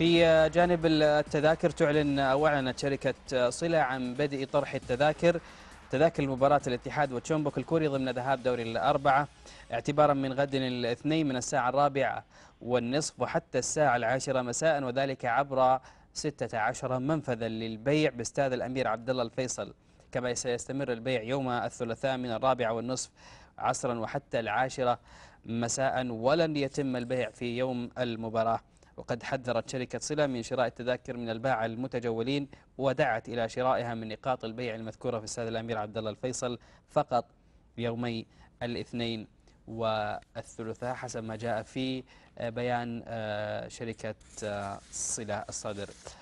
في جانب التذاكر تعلن أو أعلنت شركة صلة عن بدء طرح التذاكر تذاكر مباراة الاتحاد وتشومبوك الكوري ضمن ذهاب دوري الأربعة اعتبارا من غد الاثنين من الساعة الرابعة والنصف وحتى الساعة العاشرة مساء وذلك عبر 16 منفذا للبيع باستاذ الأمير عبد الله الفيصل كما سيستمر البيع يوم الثلاثاء من الرابعة والنصف عصرا وحتى العاشرة مساء ولن يتم البيع في يوم المباراة وقد حذرت شركة صلة من شراء التذاكر من الباعة المتجولين ودعت إلى شرائها من نقاط البيع المذكورة في استاد الأمير عبد الله الفيصل فقط يومي الاثنين والثلاثاء حسب ما جاء في بيان آه، شركة آه، صلة الصدر